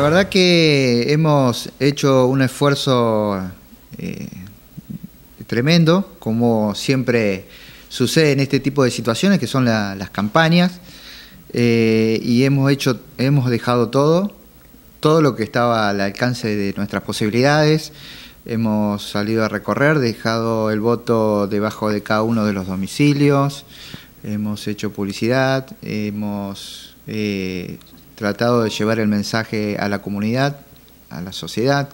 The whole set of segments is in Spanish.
la verdad que hemos hecho un esfuerzo eh, tremendo, como siempre sucede en este tipo de situaciones, que son las campañas, eh, y hemos, hecho, hemos dejado todo, todo lo que estaba al alcance de nuestras posibilidades, hemos salido a recorrer, dejado el voto debajo de cada uno de los domicilios, hemos hecho publicidad, hemos eh, tratado de llevar el mensaje a la comunidad, a la sociedad,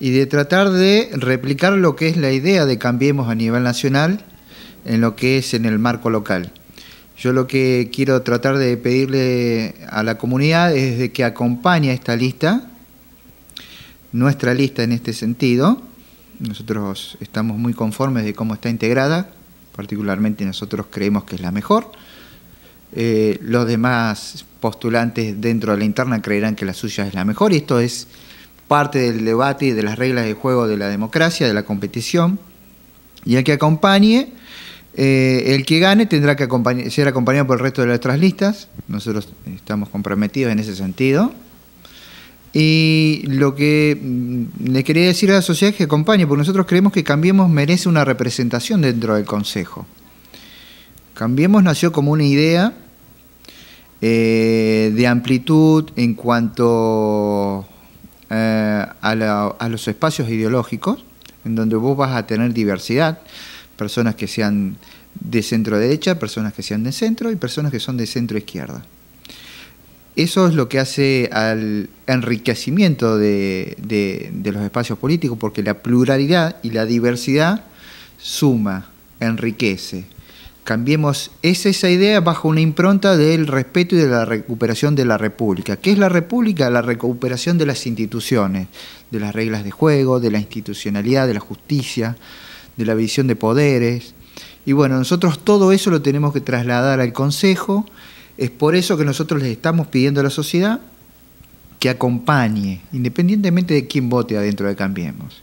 y de tratar de replicar lo que es la idea de Cambiemos a nivel nacional en lo que es en el marco local. Yo lo que quiero tratar de pedirle a la comunidad es de que acompañe esta lista, nuestra lista en este sentido. Nosotros estamos muy conformes de cómo está integrada, particularmente nosotros creemos que es la mejor. Eh, los demás postulantes dentro de la interna creerán que la suya es la mejor. Y esto es parte del debate y de las reglas de juego de la democracia, de la competición. Y el que acompañe, eh, el que gane tendrá que ser acompañado por el resto de las otras listas. Nosotros estamos comprometidos en ese sentido. Y lo que mm, le quería decir a la sociedad es que acompañe, porque nosotros creemos que Cambiemos merece una representación dentro del Consejo. Cambiemos nació como una idea eh, de amplitud en cuanto eh, a, los espacios ideológicos, en donde vos vas a tener diversidad, personas que sean de centro derecha, personas que sean de centro y personas que son de centro izquierda. Eso es lo que hace al enriquecimiento de los espacios políticos, porque la pluralidad y la diversidad suma, enriquece, cambiemos esa idea bajo una impronta del respeto y de la recuperación de la república. ¿Qué es la república? La recuperación de las instituciones, de las reglas de juego, de la institucionalidad, de la justicia, de la visión de poderes. Y bueno, nosotros todo eso lo tenemos que trasladar al Consejo. Es por eso que nosotros les estamos pidiendo a la sociedad que acompañe, independientemente de quién vote adentro de Cambiemos.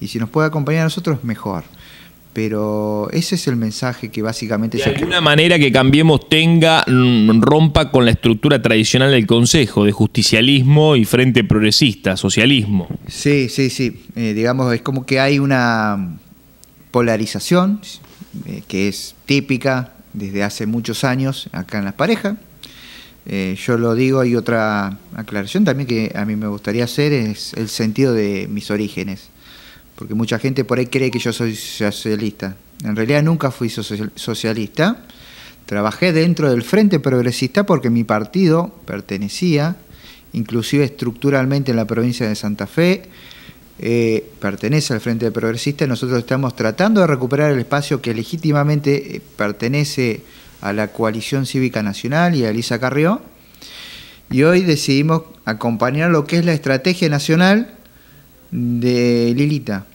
Y si nos puede acompañar a nosotros, mejor pero ese es el mensaje que básicamente... De alguna manera que Cambiemos tenga, mm, rompa con la estructura tradicional del Consejo, de justicialismo y frente progresista, socialismo. Sí, sí, sí. Eh, digamos, es como que hay una polarización eh, que es típica desde hace muchos años acá en las parejas. Eh, yo lo digo, hay otra aclaración también que a mí me gustaría hacer, es el sentido de mis orígenes porque mucha gente por ahí cree que yo soy socialista. En realidad nunca fui socialista. Trabajé dentro del Frente Progresista porque mi partido pertenecía, inclusive estructuralmente en la provincia de Santa Fe, eh, pertenece al Frente Progresista. Nosotros estamos tratando de recuperar el espacio que legítimamente eh, pertenece a la Coalición Cívica Nacional y a Elisa Carrió. Y hoy decidimos acompañar lo que es la estrategia nacional de Lilita,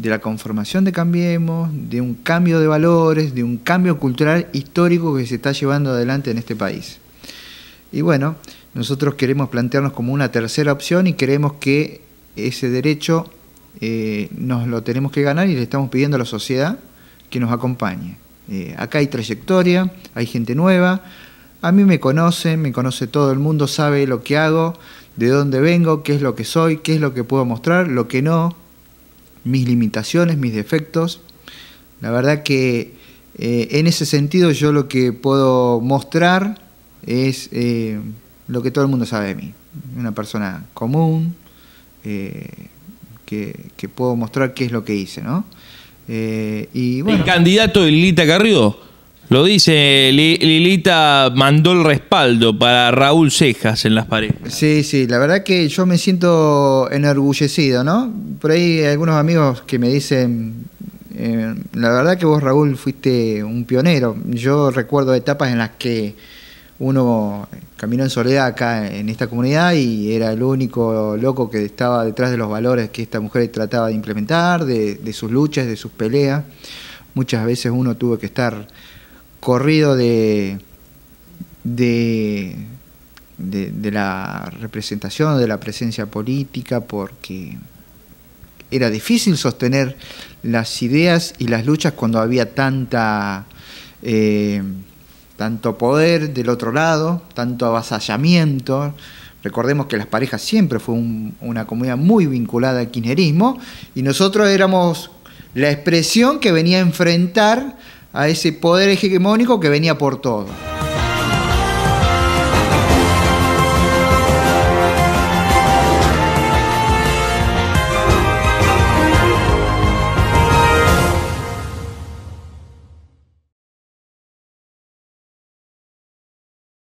de la conformación de Cambiemos, de un cambio de valores, de un cambio cultural histórico que se está llevando adelante en este país. Y bueno, nosotros queremos plantearnos como una tercera opción y queremos que ese derecho eh, nos lo tenemos que ganar y le estamos pidiendo a la sociedad que nos acompañe. Eh, acá hay trayectoria, hay gente nueva, a mí me conocen, me conoce todo el mundo, sabe lo que hago, de dónde vengo, qué es lo que soy, qué es lo que puedo mostrar, lo que no, mis limitaciones, mis defectos. La verdad que eh, en ese sentido yo lo que puedo mostrar es eh, lo que todo el mundo sabe de mí. Una persona común, eh, que, puedo mostrar qué es lo que hice, ¿no? y bueno. ¿El candidato de Lilita lo dice, Lilita mandó el respaldo para Raúl Cejas en las paredes. Sí, sí, la verdad que yo me siento enorgullecido, ¿no? Por ahí hay algunos amigos que me dicen, eh, la verdad que vos Raúl fuiste un pionero. Yo recuerdo etapas en las que uno caminó en soledad acá en esta comunidad y era el único loco que estaba detrás de los valores que esta mujer trataba de implementar, de, de sus luchas, de sus peleas. Muchas veces uno tuvo que estar corrido de, de, la representación, de la presencia política, porque era difícil sostener las ideas y las luchas cuando había tanta... Eh, tanto poder del otro lado, tanto avasallamiento. Recordemos que las parejas siempre fue una comunidad muy vinculada al quinerismo y nosotros éramos la expresión que venía a enfrentar a ese poder hegemónico que venía por todo.